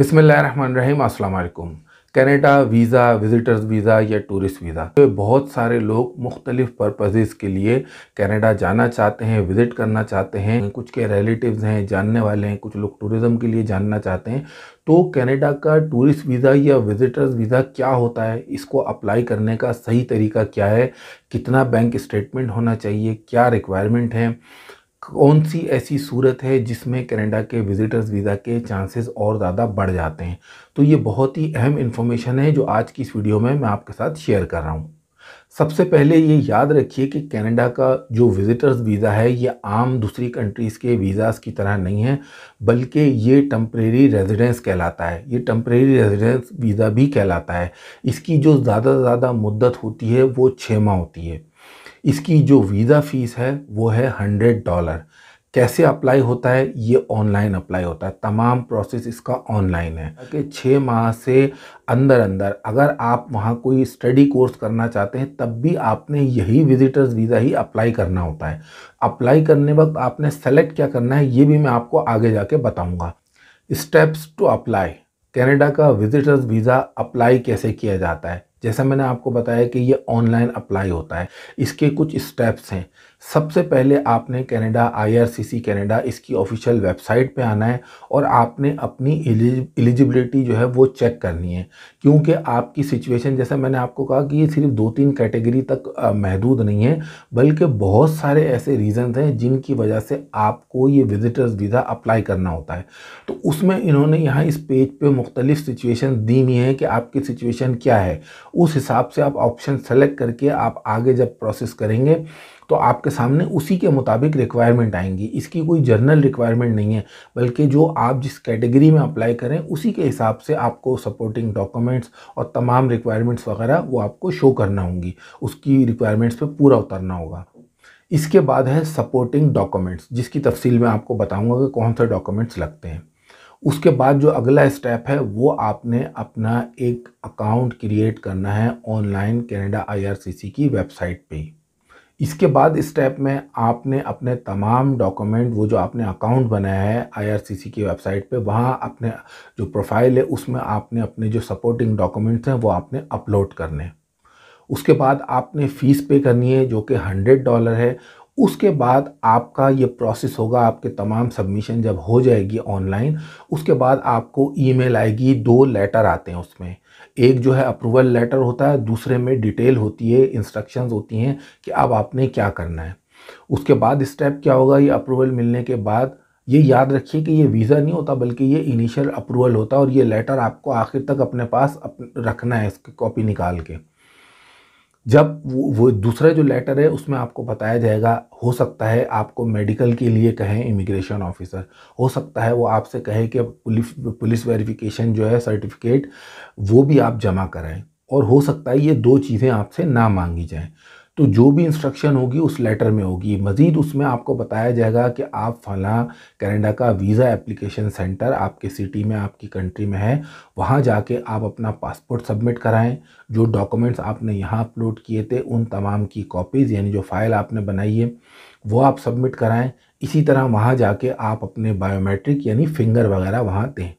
अस्सलाम अल्लाम Canada visa visitors visa या टूरिस्ट वीज़ा तो बहुत सारे लोग मुख्तलिफ़ पर्पजेज़ के लिए कनाडा जाना चाहते हैं विज़िट करना चाहते हैं कुछ के रिलेटिव्स हैं जानने वाले हैं कुछ लोग टूरिज़म के लिए जानना चाहते हैं तो कनाडा का टूरिस्ट वीज़ा या विज़िटर्स वीज़ा क्या होता है इसको अप्लाई करने का सही तरीका क्या है कितना बैंक स्टेटमेंट होना चाहिए क्या रिक्वायरमेंट है कौन सी ऐसी सूरत है जिसमें कनाडा के विज़िटर्स वीज़ा के चांसेस और ज़्यादा बढ़ जाते हैं तो ये बहुत ही अहम इन्फॉर्मेशन है जो आज की इस वीडियो में मैं आपके साथ शेयर कर रहा हूँ सबसे पहले ये याद रखिए कि कनाडा का जो विज़िटर्स वीज़ा है ये आम दूसरी कंट्रीज़ के वीज़ास की तरह नहीं है बल्कि ये टम्प्रेरी रेजिडेंस कहलाता है ये टम्प्रेरी रेजिडेंस वीज़ा भी कहलाता है इसकी जो ज़्यादा से ज़्यादा मुद्दत होती है वो छः माह होती है इसकी जो वीज़ा फ़ीस है वो है हंड्रेड डॉलर कैसे अप्लाई होता है ये ऑनलाइन अप्लाई होता है तमाम प्रोसेस इसका ऑनलाइन है कि छः माह से अंदर अंदर अगर आप वहाँ कोई स्टडी कोर्स करना चाहते हैं तब भी आपने यही विजिटर्स वीज़ा ही अप्लाई करना होता है अप्लाई करने वक्त आपने सेलेक्ट क्या करना है ये भी मैं आपको आगे जाके बताऊँगा स्टेप्स टू अप्लाई कैनेडा का विजिटर्स वीज़ा अप्लाई कैसे किया जाता है जैसा मैंने आपको बताया कि ये ऑनलाइन अप्लाई होता है इसके कुछ स्टेप्स हैं सबसे पहले आपने कनाडा आईआरसीसी कनाडा इसकी ऑफिशियल वेबसाइट पे आना है और आपने अपनी एलिजिबिलिटी जो है वो चेक करनी है क्योंकि आपकी सिचुएशन जैसा मैंने आपको कहा कि ये सिर्फ दो तीन कैटेगरी तक महदूद नहीं है बल्कि बहुत सारे ऐसे रीज़न हैं जिनकी वजह से आपको ये विजिटर्स वीज़ा अप्लाई करना होता है तो उसमें इन्होंने यहाँ इस पेज पर पे मुख्तलिफ सिचुएशन दी हुई हैं कि आपकी सिचुएशन क्या है उस हिसाब से आप ऑप्शन सेलेक्ट करके आप आगे जब प्रोसेस करेंगे तो आपके सामने उसी के मुताबिक रिक्वायरमेंट आएंगी इसकी कोई जर्नल रिक्वायरमेंट नहीं है बल्कि जो आप जिस कैटेगरी में अप्लाई करें उसी के हिसाब से आपको सपोर्टिंग डॉक्यूमेंट्स और तमाम रिक्वायरमेंट्स वगैरह वो आपको शो करना होंगी उसकी रिक्वायरमेंट्स पर पूरा उतरना होगा इसके बाद है सपोर्टिंग डॉक्यूमेंट्स जिसकी तफसील मैं आपको बताऊंगा कि कौन से डॉक्यूमेंट्स लगते हैं उसके बाद जो अगला स्टेप है वो आपने अपना एक अकाउंट क्रिएट करना है ऑनलाइन कनाडा आईआरसीसी की वेबसाइट पे इसके बाद स्टेप में आपने अपने तमाम डॉक्यूमेंट वो जो आपने अकाउंट बनाया है आईआरसीसी की वेबसाइट पे वहाँ अपने जो प्रोफाइल है उसमें आपने अपने जो सपोर्टिंग डॉक्यूमेंट्स हैं वो आपने अपलोड करने उसके बाद आपने फ़ीस पे करनी है जो कि हंड्रेड डॉलर है उसके बाद आपका ये प्रोसेस होगा आपके तमाम सबमिशन जब हो जाएगी ऑनलाइन उसके बाद आपको ईमेल आएगी दो लेटर आते हैं उसमें एक जो है अप्रूवल लेटर होता है दूसरे में डिटेल होती है इंस्ट्रक्शंस होती हैं कि अब आपने क्या करना है उसके बाद स्टेप क्या होगा ये अप्रूवल मिलने के बाद ये याद रखिए कि ये वीज़ा नहीं होता बल्कि ये इनिशियल अप्रूवल होता है और ये लेटर आपको आखिर तक अपने पास अप, रखना है इसकी कॉपी निकाल के जब वो, वो दूसरा जो लेटर है उसमें आपको बताया जाएगा हो सकता है आपको मेडिकल के लिए कहें इमिग्रेशन ऑफिसर हो सकता है वो आपसे कहे कि पुलिस पुलिस वेरिफिकेशन जो है सर्टिफिकेट वो भी आप जमा कराएं और हो सकता है ये दो चीज़ें आपसे ना मांगी जाएं तो जो भी इंस्ट्रक्शन होगी उस लेटर में होगी मज़ीद उसमें आपको बताया जाएगा कि आप फला कनाडा का वीज़ा एप्लीकेशन सेंटर आपके सिटी में आपकी कंट्री में है वहाँ जाके आप अपना पासपोर्ट सबमिट कराएं जो डॉक्यूमेंट्स आपने यहाँ अपलोड किए थे उन तमाम की कॉपीज़ यानी जो फ़ाइल आपने बनाई है वो आप सबमिट कराएं इसी तरह वहाँ जाके आप अपने बायोमेट्रिक यानी फिंगर वगैरह वहाँ दें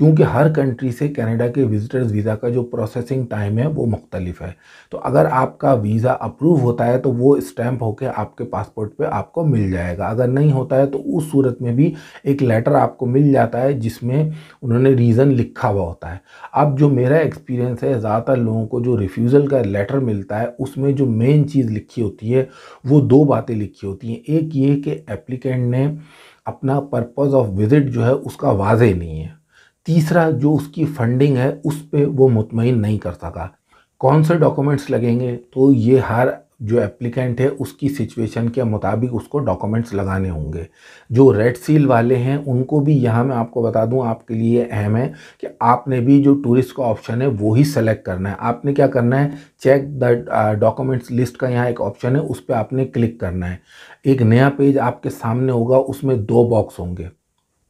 क्योंकि हर कंट्री से कनाडा के विजिटर्स वीज़ा का जो प्रोसेसिंग टाइम है वो मुख्तलिफ है तो अगर आपका वीज़ा अप्रूव होता है तो वो स्टैम्प होकर आपके पासपोर्ट पे आपको मिल जाएगा अगर नहीं होता है तो उस सूरत में भी एक लेटर आपको मिल जाता है जिसमें उन्होंने रीज़न लिखा हुआ होता है अब जो मेरा एक्सपीरियंस है ज़्यादातर लोगों को जो रिफ्यूज़ल का लेटर मिलता है उसमें जो मेन चीज़ लिखी होती है वो दो बातें लिखी होती हैं एक ये कि एप्लीकेंट ने अपना पर्पज़ ऑफ विज़िट जो है उसका वाजे नहीं है तीसरा जो उसकी फंडिंग है उस पर वो मुतमिन नहीं कर सका कौन से डॉक्यूमेंट्स लगेंगे तो ये हर जो एप्लीकेंट है उसकी सिचुएशन के मुताबिक उसको डॉक्यूमेंट्स लगाने होंगे जो रेड सील वाले हैं उनको भी यहाँ मैं आपको बता दूँ आपके लिए अहम है कि आपने भी जो टूरिस्ट का ऑप्शन है वो ही सेलेक्ट करना है आपने क्या करना है चेक द डॉक्यूमेंट्स लिस्ट का यहाँ एक ऑप्शन है उस पर आपने क्लिक करना है एक नया पेज आपके सामने होगा उसमें दो बॉक्स होंगे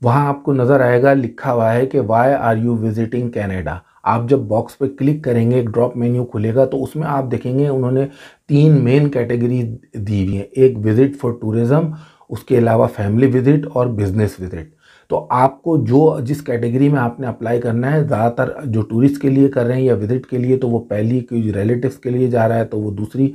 वहाँ आपको नज़र आएगा लिखा हुआ है कि why are you visiting Canada आप जब बॉक्स पे क्लिक करेंगे एक ड्रॉप मेन्यू खुलेगा तो उसमें आप देखेंगे उन्होंने तीन मेन कैटेगरी दी हुई है एक विज़िट फॉर टूरिज़म उसके अलावा फैमिली विज़िट और बिज़नेस विज़िट तो आपको जो जिस कैटेगरी में आपने अप्लाई करना है ज़्यादातर जो टूरिस्ट के लिए कर रहे हैं या विज़िट के लिए तो वो पहली रिलेटिव के लिए जा रहा है तो वो दूसरी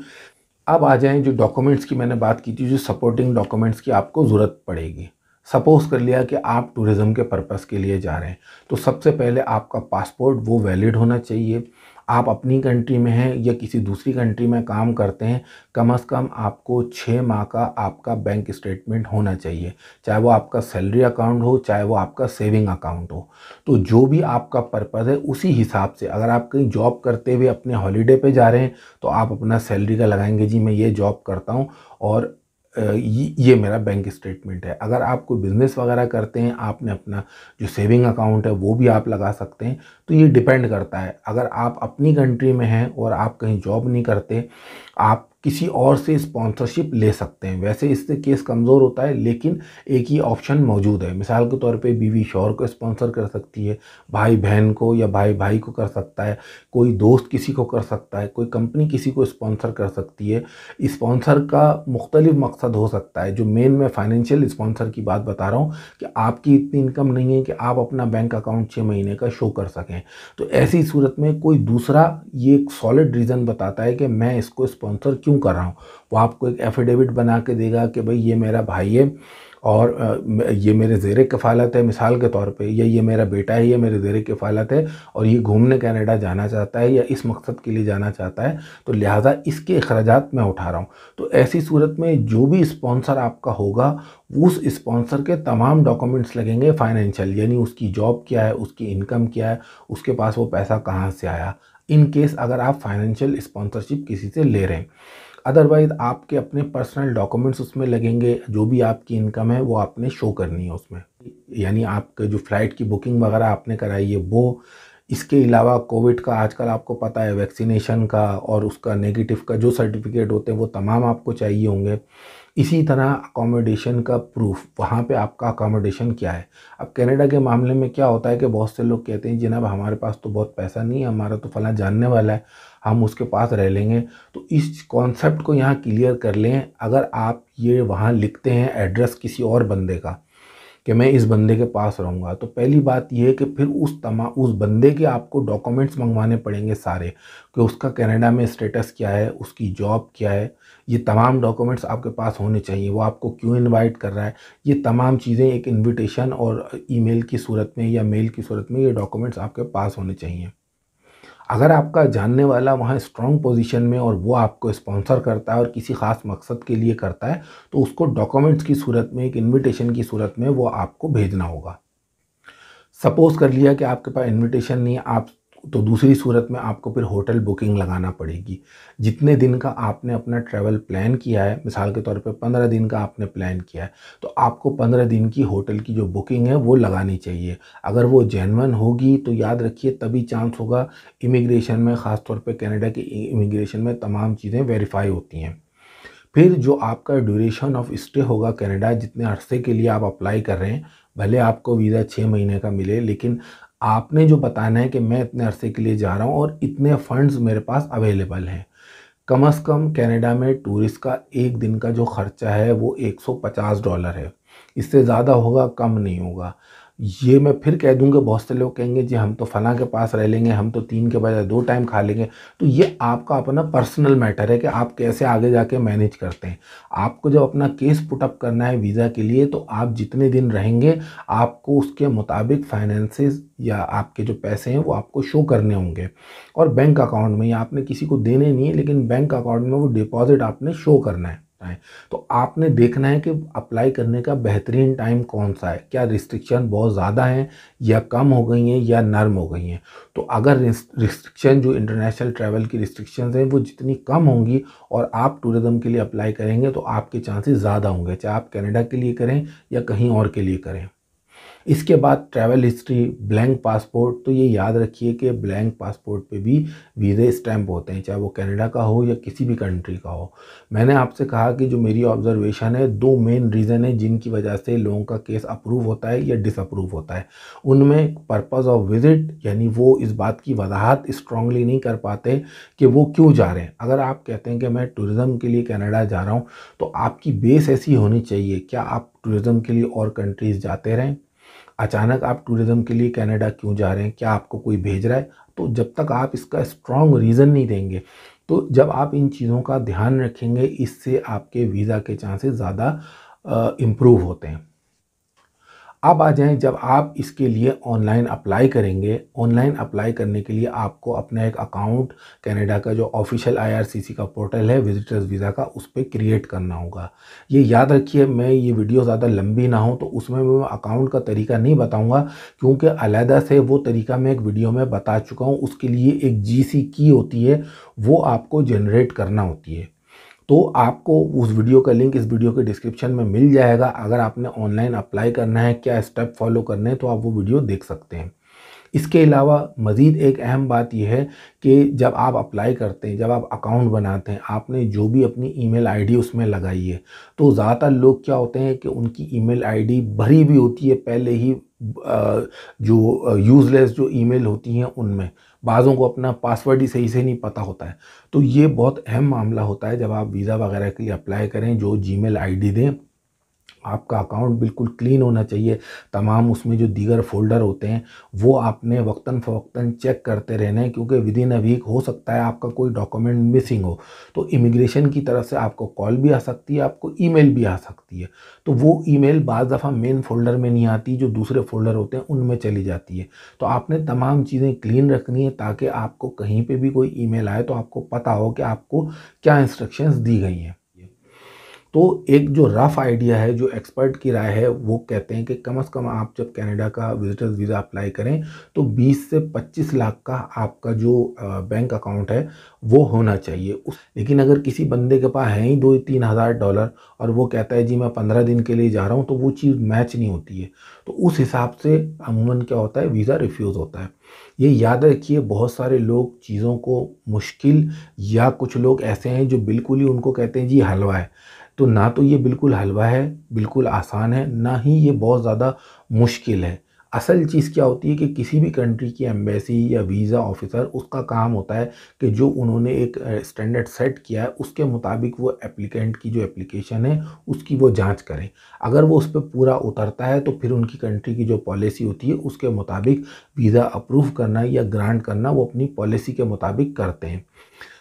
अब आ जाएँ जो डॉक्यूमेंट्स की मैंने बात की थी जो सपोर्टिंग डॉक्यूमेंट्स की आपको ज़रूरत पड़ेगी सपोज़ कर लिया कि आप टूरिज़म के पर्पस के लिए जा रहे हैं तो सबसे पहले आपका पासपोर्ट वो वैलिड होना चाहिए आप अपनी कंट्री में हैं या किसी दूसरी कंट्री में काम करते हैं कम से कम आपको छः माह का आपका बैंक स्टेटमेंट होना चाहिए चाहे वो आपका सैलरी अकाउंट हो चाहे वो आपका सेविंग अकाउंट हो तो जो भी आपका पर्पज़ है उसी हिसाब से अगर आप कहीं जॉब करते हुए अपने हॉलीडे पे जा रहे हैं तो आप अपना सैलरी का लगाएंगे जी मैं ये जॉब करता हूँ और ये मेरा बैंक स्टेटमेंट है अगर आप कोई बिज़नेस वगैरह करते हैं आपने अपना जो सेविंग अकाउंट है वो भी आप लगा सकते हैं तो ये डिपेंड करता है अगर आप अपनी कंट्री में हैं और आप कहीं जॉब नहीं करते आप किसी और से स्पॉन्सरशिप ले सकते हैं वैसे इससे केस कमज़ोर होता है लेकिन एक ही ऑप्शन मौजूद है मिसाल के तौर पे बीवी शोर को स्पॉन्सर कर सकती है भाई बहन को या भाई भाई को कर सकता है कोई दोस्त किसी को कर सकता है कोई कंपनी किसी को स्पॉन्सर कर सकती है स्पॉन्सर का मुख्तलिफ मकसद हो सकता है जो मेन मैं फाइनेंशियल स्पॉन्सर की बात बता रहा हूँ कि आपकी इतनी इनकम नहीं है कि आप अपना बैंक अकाउंट छः महीने का शो कर सकें तो ऐसी सूरत में कोई दूसरा ये एक सॉलिड रीज़न बताता है कि मैं इसको स्पॉन्सर क्यों क्यों कर रहा हूँ वो आपको एक एफिडेविट बना के देगा कि भाई ये मेरा भाई है और ये मेरे जेर कफ़ालत है मिसाल के तौर पे या ये मेरा बेटा है ये मेरे जेर कफ़ालत है और ये घूमने कनाडा जाना चाहता है या इस मकसद के लिए जाना चाहता है तो लिहाजा इसके अखराज मैं उठा रहा हूँ तो ऐसी सूरत में जो भी स्पॉन्सर आपका होगा उस स्पॉन्सर के तमाम डॉक्यूमेंट्स लगेंगे फाइनेंशियल यानी उसकी जॉब क्या है उसकी इनकम क्या है उसके पास वो पैसा कहाँ से आया इन केस अगर आप फाइनेंशियल स्पॉन्सरशिप किसी से ले रहे हैं अदरवाइज आपके अपने पर्सनल डॉक्यूमेंट्स उसमें लगेंगे जो भी आपकी इनकम है वो आपने शो करनी है उसमें यानी आपके जो फ्लाइट की बुकिंग वगैरह आपने कराई है वो इसके अलावा कोविड का आजकल आपको पता है वैक्सीनेशन का और उसका नेगेटिव का जो सर्टिफिकेट होते हैं वो तमाम आपको चाहिए होंगे इसी तरह अकोमोडेशन का प्रूफ वहाँ पे आपका अकोमोडेशन क्या है अब कनाडा के मामले में क्या होता है कि बहुत से लोग कहते हैं जनाब हमारे पास तो बहुत पैसा नहीं है हमारा तो फला जानने वाला है हम उसके पास रह लेंगे तो इस कॉन्सेप्ट को यहाँ क्लियर कर लें अगर आप ये वहाँ लिखते हैं एड्रेस किसी और बंदे का कि मैं इस बंदे के पास रहूँगा तो पहली बात यह है कि फिर उस तमा उस बंदे के आपको डॉक्यूमेंट्स मंगवाने पड़ेंगे सारे कि उसका कनाडा में स्टेटस क्या है उसकी जॉब क्या है ये तमाम डॉक्यूमेंट्स आपके पास होने चाहिए वो आपको क्यों इनवाइट कर रहा है ये तमाम चीज़ें एक इनविटेशन और ईमेल की सूरत में या मेल की सूरत में ये डॉक्यूमेंट्स आपके पास होने चाहिए अगर आपका जानने वाला वहाँ स्ट्रॉन्ग पोजीशन में और वो आपको स्पॉन्सर करता है और किसी ख़ास मकसद के लिए करता है तो उसको डॉक्यूमेंट्स की सूरत में एक इनविटेशन की सूरत में वो आपको भेजना होगा सपोज़ कर लिया कि आपके पास इनविटेशन नहीं आप तो दूसरी सूरत में आपको फिर होटल बुकिंग लगाना पड़ेगी जितने दिन का आपने अपना ट्रैवल प्लान किया है मिसाल के तौर पे पंद्रह दिन का आपने प्लान किया है तो आपको पंद्रह दिन की होटल की जो बुकिंग है वो लगानी चाहिए अगर वो जैनवन होगी तो याद रखिए तभी चांस होगा इमिग्रेशन में ख़ासतौर पर कैनेडा के इमिग्रेशन में तमाम चीज़ें वेरीफाई होती हैं फिर जो आपका ड्यूरेशन ऑफ स्टे होगा कनाडा जितने अरसे के लिए आप अप्लाई कर रहे हैं भले आपको वीज़ा छः महीने का मिले लेकिन आपने जो बताना है कि मैं इतने अरसे के लिए जा रहा हूँ और इतने फंड्स मेरे पास अवेलेबल हैं कम से कम कनाडा में टूरिस्ट का एक दिन का जो खर्चा है वो 150 डॉलर है इससे ज़्यादा होगा कम नहीं होगा ये मैं फिर कह दूंगा बहुत से लोग कहेंगे जी हम तो फला के पास रह लेंगे हम तो तीन के बजाय दो टाइम खा लेंगे तो ये आपका अपना पर्सनल मैटर है कि आप कैसे आगे जाके मैनेज करते हैं आपको जब अपना केस पुटअप करना है वीज़ा के लिए तो आप जितने दिन रहेंगे आपको उसके मुताबिक फाइनेंसेस या आपके जो पैसे हैं वो आपको शो करने होंगे और बैंक अकाउंट में या आपने किसी को देने नहीं है लेकिन बैंक अकाउंट में वो डिपॉज़िट आपने शो करना है सकता है तो आपने देखना है कि अप्लाई करने का बेहतरीन टाइम कौन सा है क्या रिस्ट्रिक्शन बहुत ज़्यादा हैं या कम हो गई हैं या नर्म हो गई हैं तो अगर रिस्ट्रिक्शन जो इंटरनेशनल ट्रैवल की रिस्ट्रिक्शन हैं वो जितनी कम होंगी और आप टूरिज़म के लिए अप्लाई करेंगे तो आपके चांसेस ज़्यादा होंगे चाहे आप कनाडा के लिए करें या कहीं और के लिए करें इसके बाद ट्रैवल हिस्ट्री ब्लैंक पासपोर्ट तो ये याद रखिए कि ब्लैंक पासपोर्ट पे भी वीज़े स्टैम्प होते हैं चाहे वो कनाडा का हो या किसी भी कंट्री का हो मैंने आपसे कहा कि जो मेरी ऑब्जर्वेशन है दो मेन रीज़न है जिनकी वजह से लोगों का केस अप्रूव होता है या डिसअप्रूव होता है उनमें पर्पज़ ऑफ विज़िट यानी वो इस बात की वजाहत स्ट्रांगली नहीं कर पाते कि वो क्यों जा रहे हैं अगर आप कहते हैं कि मैं टूरिज़म के लिए कनाडा जा रहा हूँ तो आपकी बेस ऐसी होनी चाहिए क्या आप टूरिज़म के लिए और कंट्रीज़ जाते रहें अचानक आप टूरिज़्म के लिए कनाडा क्यों जा रहे हैं क्या आपको कोई भेज रहा है तो जब तक आप इसका स्ट्रॉन्ग रीज़न नहीं देंगे तो जब आप इन चीज़ों का ध्यान रखेंगे इससे आपके वीज़ा के चांसेस ज़्यादा इम्प्रूव होते हैं अब आ जाएं जब आप इसके लिए ऑनलाइन अप्लाई करेंगे ऑनलाइन अप्लाई करने के लिए आपको अपना एक अकाउंट कनाडा का जो ऑफिशियल आईआरसीसी का पोर्टल है विजिटर्स वीज़ा का उस पर क्रिएट करना होगा ये याद रखिए मैं ये वीडियो ज़्यादा लंबी ना हो तो उसमें मैं अकाउंट का तरीका नहीं बताऊँगा क्योंकि अलहदा से वो तरीका मैं एक वीडियो में बता चुका हूँ उसके लिए एक जी की होती है वो आपको जनरेट करना होती है तो आपको उस वीडियो का लिंक इस वीडियो के डिस्क्रिप्शन में मिल जाएगा अगर आपने ऑनलाइन अप्लाई करना है क्या स्टेप फॉलो करने हैं तो आप वो वीडियो देख सकते हैं इसके अलावा मज़ीद एक अहम बात यह है कि जब आप अप्लाई करते हैं जब आप अकाउंट बनाते हैं आपने जो भी अपनी ईमेल आईडी उसमें लगाई है तो ज़्यादातर लोग क्या होते हैं कि उनकी ईमेल आईडी भरी भी होती है पहले ही जो यूज़लेस जो ईमेल होती हैं उनमें बाज़ों को अपना पासवर्ड ही सही से नहीं पता होता है तो ये बहुत अहम मामला होता है जब आप वीज़ा वगैरह के लिए अप्लाई करें जो जी मेल दें आपका अकाउंट बिल्कुल क्लीन होना चाहिए तमाम उसमें जो दीगर फोल्डर होते हैं वो आपने वक्ता फ़वक्ता चेक करते रहना है क्योंकि विद इन अ वीक हो सकता है आपका कोई डॉक्यूमेंट मिसिंग हो तो इमिग्रेशन की तरफ से आपको कॉल भी आ सकती है आपको ईमेल भी आ सकती है तो वो ईमेल बाज़ दफ़ा मेन फोल्डर में नहीं आती जो दूसरे फोल्डर होते हैं उनमें चली जाती है तो आपने तमाम चीज़ें क्लीन रखनी है ताकि आपको कहीं पर भी कोई ई आए तो आपको पता हो कि आपको क्या इंस्ट्रक्शंस दी गई हैं तो एक जो रफ़ आइडिया है जो एक्सपर्ट की राय है वो कहते हैं कि कम से कम आप जब कनाडा का विजिटर्स वीज़ा अप्लाई करें तो 20 से 25 लाख का आपका जो बैंक अकाउंट है वो होना चाहिए उस लेकिन अगर किसी बंदे के पास है ही दो तीन हज़ार डॉलर और वो कहता है जी मैं पंद्रह दिन के लिए जा रहा हूँ तो वो चीज़ मैच नहीं होती है तो उस हिसाब से अमूमन क्या होता है वीज़ा रिफ्यूज़ होता है ये याद रखिए बहुत सारे लोग चीज़ों को मुश्किल या कुछ लोग ऐसे हैं जो बिल्कुल ही उनको कहते हैं जी हलवा है तो ना तो ये बिल्कुल हलवा है बिल्कुल आसान है ना ही ये बहुत ज़्यादा मुश्किल है असल चीज़ क्या होती है कि किसी भी कंट्री की एम्बेसी या वीज़ा ऑफिसर उसका काम होता है कि जो उन्होंने एक स्टैंडर्ड सेट किया है उसके मुताबिक वो एप्लीकेंट की जो एप्लीकेशन है उसकी वो जांच करें अगर वो उस पर पूरा उतरता है तो फिर उनकी कंट्री की जो पॉलिसी होती है उसके मुताबिक वीज़ा अप्रूव करना या ग्रांट करना वो अपनी पॉलिसी के मुताबिक करते हैं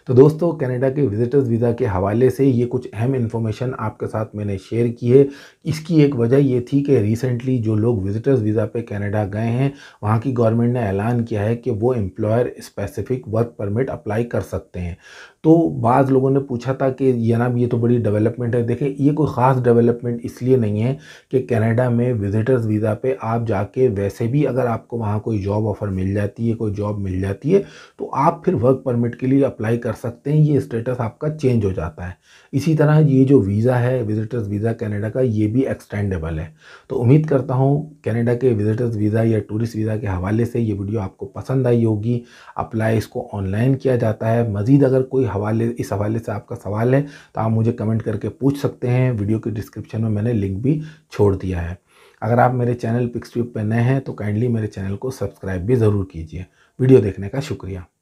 तो दोस्तों कनाडा के विजिटर्स वीज़ा के हवाले से ये कुछ अहम इन्फॉर्मेशन आपके साथ मैंने शेयर की है इसकी एक वजह ये थी कि रिसेंटली जो लोग विजिटर्स वीज़ा पे कनाडा गए हैं वहाँ की गवर्नमेंट ने ऐलान किया है कि वो employer specific work permit apply कर सकते हैं तो बाद लोगों ने पूछा था कि जनाब ये तो बड़ी डेवलपमेंट है देखिए ये कोई ख़ास डेवलपमेंट इसलिए नहीं है कि कनाडा में विज़िटर्स वीज़ा पे आप जाके वैसे भी अगर आपको वहाँ कोई जॉब ऑफ़र मिल जाती है कोई जॉब मिल जाती है तो आप फिर वर्क परमिट के लिए अप्लाई कर सकते हैं ये स्टेटस आपका चेंज हो जाता है इसी तरह ये जो वीज़ा है विज़िटर्स वीज़ा कैनेडा का ये भी एक्सटेंडेबल है तो उम्मीद करता हूँ कैनेडा के विज़िटर्स वीज़ा या टूरिस्ट वीज़ा के हवाले से ये वीडियो आपको पसंद आई होगी अप्लाई इसको ऑनलाइन किया जाता है मज़ीद अगर कोई हवाले इस हवाले से आपका सवाल है तो आप मुझे कमेंट करके पूछ सकते हैं वीडियो के डिस्क्रिप्शन में मैंने लिंक भी छोड़ दिया है अगर आप मेरे चैनल पिक्सव्यूब पर नए हैं तो काइंडली मेरे चैनल को सब्सक्राइब भी ज़रूर कीजिए वीडियो देखने का शुक्रिया